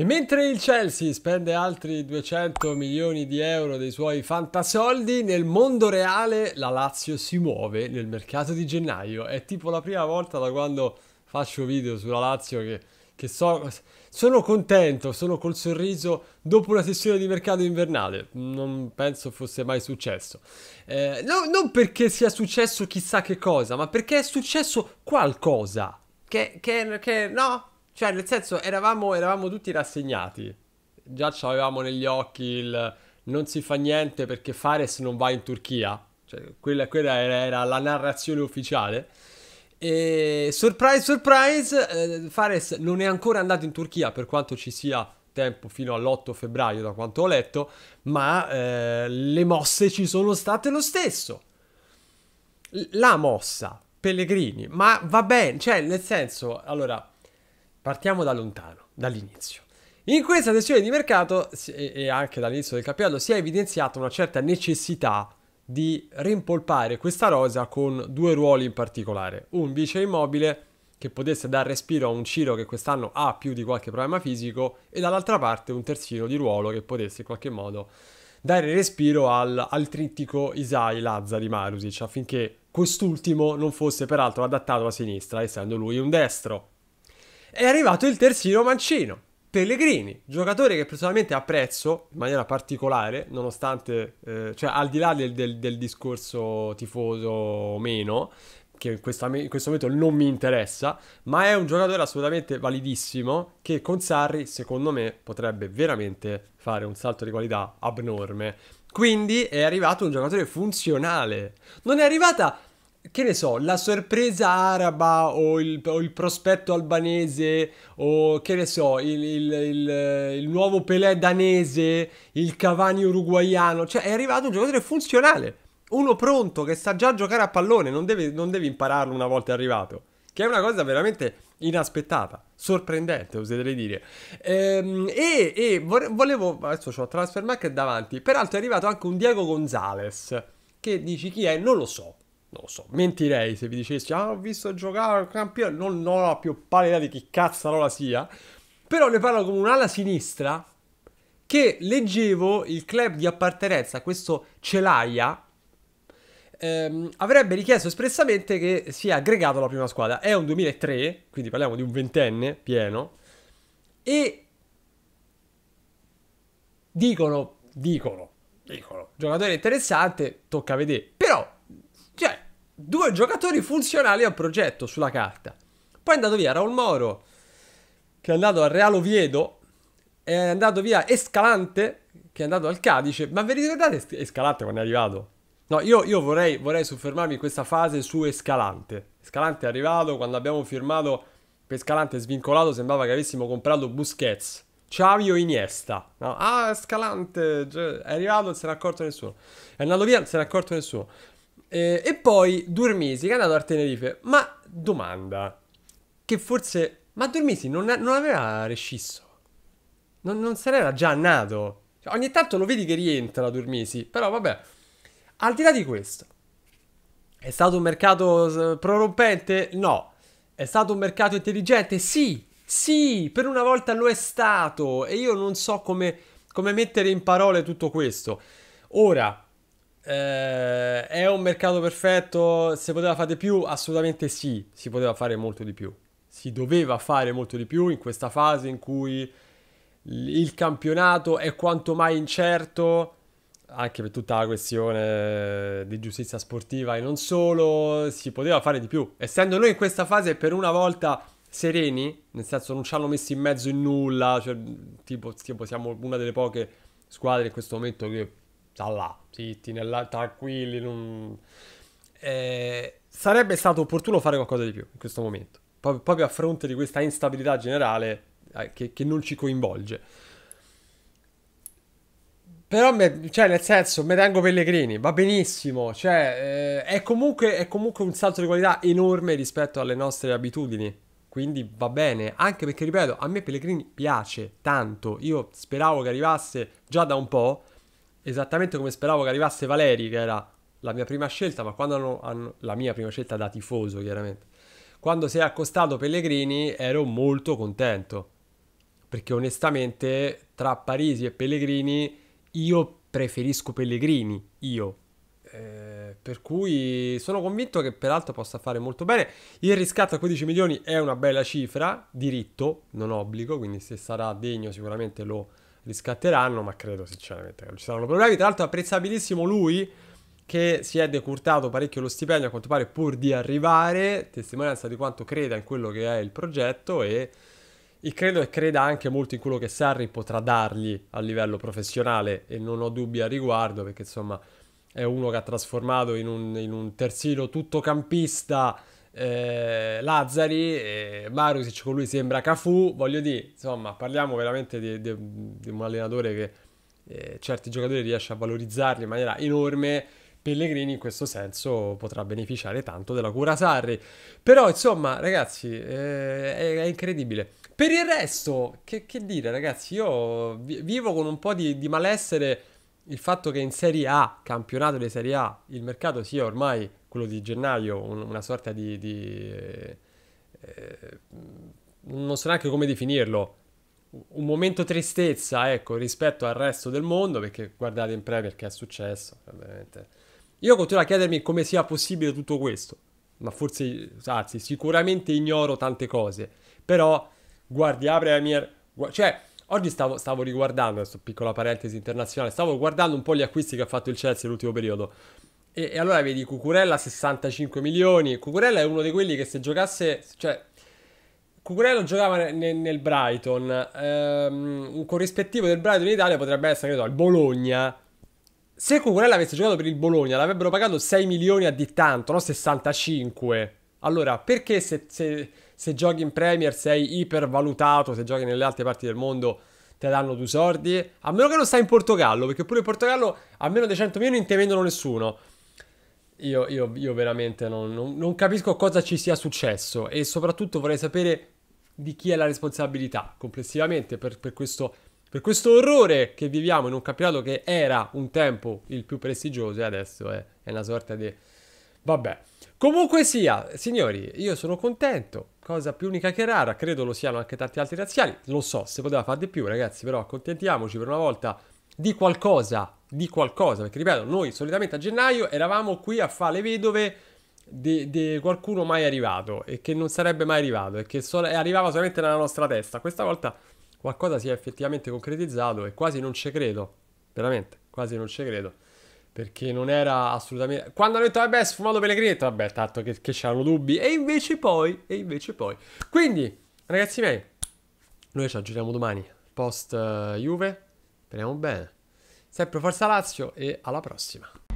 E mentre il Chelsea spende altri 200 milioni di euro dei suoi fantasoldi, nel mondo reale la Lazio si muove nel mercato di gennaio. È tipo la prima volta da quando faccio video sulla Lazio che, che so, sono contento, sono col sorriso dopo una sessione di mercato invernale. Non penso fosse mai successo. Eh, no, non perché sia successo chissà che cosa, ma perché è successo qualcosa. Che, che, che no, cioè, nel senso, eravamo, eravamo tutti rassegnati. Già ci avevamo negli occhi il non si fa niente perché Fares non va in Turchia. Cioè, quella, quella era, era, la narrazione ufficiale. E surprise, surprise, eh, Fares non è ancora andato in Turchia per quanto ci sia tempo fino all'8 febbraio, da quanto ho letto, ma eh, le mosse ci sono state lo stesso. L- la mossa, Pellegrini, ma va bene, cioè nel senso, allora, Partiamo da lontano, dall'inizio. In questa sessione di mercato e anche dall'inizio del campionato si è evidenziata una certa necessità di rimpolpare questa rosa con due ruoli in particolare. Un vice immobile che potesse dar respiro a un Ciro che quest'anno ha più di qualche problema fisico e dall'altra parte un terzino di ruolo che potesse in qualche modo dare respiro al, al trittico Isai Lazzari Marusic affinché quest'ultimo non fosse peraltro adattato a sinistra essendo lui un destro è arrivato il terzino mancino. Pellegrini, giocatore che personalmente apprezzo in maniera particolare, nonostante, eh, cioè al di là del, del, del discorso tifoso o meno, che in, questa, in, questo momento non mi interessa, ma è un giocatore assolutamente validissimo che con Sarri, secondo me, potrebbe veramente fare un salto di qualità abnorme. Quindi è arrivato un giocatore funzionale. Non è arrivata che ne so, la sorpresa araba o il, o il, prospetto albanese o che ne so, il, il, il nuovo Pelé danese, il Cavani uruguaiano, cioè è arrivato un giocatore funzionale, uno pronto che sa già giocare a pallone, non devi, non devi impararlo una volta arrivato, che è una cosa veramente inaspettata, sorprendente oserei dire. Ehm, e, e volevo, adesso ho Transfer Market davanti, peraltro è arrivato anche un Diego Gonzalez, che dici chi è, non lo so. Non lo so, mentirei se vi dicessi, ah, ho visto giocare un campione, non, non ho la più pallida di chi cazzo cazzarola sia, però ne parlo come un'ala sinistra che leggevo il club di appartenenza, questo Celaia, ehm, avrebbe richiesto espressamente che sia aggregato alla prima squadra. È un 2003, quindi parliamo di un ventenne pieno, e dicono, dicono, dicono, giocatore interessante, tocca vedere, però cioè, due giocatori funzionali al progetto sulla carta. Poi è andato via Raul Moro, che è andato al Real Oviedo, è andato via Escalante, che è andato al Cadice. Ma vi ricordate Escalante quando è arrivato? No, io, io vorrei, vorrei, soffermarmi in questa fase su Escalante. Escalante è arrivato quando abbiamo firmato per Escalante svincolato, sembrava che avessimo comprato Busquets. Ciavio Iniesta. No? Ah, Escalante è arrivato, non se n'è accorto nessuno. È andato via, non se n'è accorto nessuno. Eh, e poi Durmisi che è andato a Tenerife. Ma domanda, che forse... Ma Durmisi non, non aveva rescisso? Non, non sarà già nato? Cioè, ogni tanto lo vedi che rientra Durmisi, però vabbè. Al di là di questo, è stato un mercato prorompente? No. È stato un mercato intelligente? Sì, sì, per una volta lo è stato e io non so come, come mettere in parole tutto questo. Ora, eh, è un mercato perfetto, se poteva fare di più? Assolutamente sì, si poteva fare molto di più. Si doveva fare molto di più in questa fase in cui il campionato è quanto mai incerto, anche per tutta la questione di giustizia sportiva e non solo, si poteva fare di più. Essendo noi in questa fase per una volta sereni, nel senso non ci hanno messo in mezzo in nulla, cioè, tipo, tipo siamo una delle poche squadre in questo momento che sta là, zitti, nella, tranquilli. Non... Eh, sarebbe stato opportuno fare qualcosa di più in questo momento, proprio, proprio a fronte di questa instabilità generale eh, che, che, non ci coinvolge. Però, me, cioè, nel senso, me tengo Pellegrini, va benissimo, cioè, eh, è, comunque, è comunque un salto di qualità enorme rispetto alle nostre abitudini quindi va bene, anche perché ripeto, a me Pellegrini piace tanto, io speravo che arrivasse già da un po', esattamente come speravo che arrivasse Valeri, che era la mia prima scelta, ma quando hanno, hanno la mia prima scelta da tifoso, chiaramente. Quando si è accostato Pellegrini ero molto contento, perché onestamente tra Parisi e Pellegrini io preferisco Pellegrini, io. Eh, per cui sono convinto che peraltro possa fare molto bene. Il riscatto a 15 milioni è una bella cifra, diritto, non obbligo, quindi se sarà degno sicuramente lo, riscatteranno, ma credo sinceramente che non ci saranno problemi. Tra l'altro apprezzabilissimo lui che si è decurtato parecchio lo stipendio a quanto pare pur di arrivare, testimonianza di quanto creda in quello che è il progetto e, e credo e creda anche molto in quello che Sarri potrà dargli a livello professionale e non ho dubbi a riguardo perché insomma è uno che ha trasformato in un, in un terzino tuttocampista eh, Lazzari, eh, Marusic con lui sembra Cafu, voglio dire, insomma, parliamo veramente di, di, di un allenatore che eh, certi giocatori riesce a valorizzarli in maniera enorme. Pellegrini in questo senso potrà beneficiare tanto della cura Sarri. Però insomma, ragazzi, eh, è, è, incredibile. Per il resto, che, che dire, ragazzi, io vi, vivo con un po' di, di malessere il fatto che in Serie A, campionato di Serie A, il mercato sia ormai quello di gennaio, un, una sorta di... di eh, non so neanche come definirlo, un momento tristezza, ecco, rispetto al resto del mondo, perché guardate in Premier che è successo, veramente... Io continuo a chiedermi come sia possibile tutto questo, ma forse, anzi, sicuramente ignoro tante cose, però guardi, a Premier, Gu- cioè, oggi stavo, stavo riguardando, questa piccola parentesi internazionale, stavo guardando un po' gli acquisti che ha fatto il Chelsea nell'ultimo periodo e, e allora vedi Cucurella 65 milioni. Cucurella è uno di quelli che se giocasse, cioè Cucurella giocava nel, nel Brighton. Um, un corrispettivo del Brighton in Italia potrebbe essere, credo, il Bologna. Se Cucurella avesse giocato per il Bologna, l'avrebbero pagato 6 milioni a di tanto, non 65. Allora, perché se, se, se, giochi in Premier sei ipervalutato, se giochi nelle altre parti del mondo te danno due soldi? A meno che non stai in Portogallo, perché pure in Portogallo a meno dei 100 milioni non te vendono nessuno. Io, io, io veramente non, non, non capisco cosa ci sia successo e soprattutto vorrei sapere di chi è la responsabilità complessivamente per, per, questo, per, questo, orrore che viviamo in un campionato che era un tempo il più prestigioso e adesso è, è una sorta di... Vabbè. Comunque sia, signori, io sono contento, cosa più unica che rara, credo lo siano anche tanti altri razziali, lo so, se poteva fare di più ragazzi, però accontentiamoci per una volta di qualcosa, di qualcosa, perché ripeto, noi solitamente a gennaio eravamo qui a fare le vedove di, qualcuno mai arrivato e che non sarebbe mai arrivato e che so- e arrivava solamente nella nostra testa. Questa volta qualcosa si è effettivamente concretizzato e quasi non ci credo, veramente, quasi non ci credo. Perché non era assolutamente. Quando hanno detto, vabbè, sfumato Pellegrinetto, vabbè, tanto che, che c'erano dubbi. E invece poi, e invece poi. Quindi, ragazzi miei, noi ci aggiorniamo domani, post uh, Juve, Speriamo bene. Sempre Forza Lazio e alla prossima.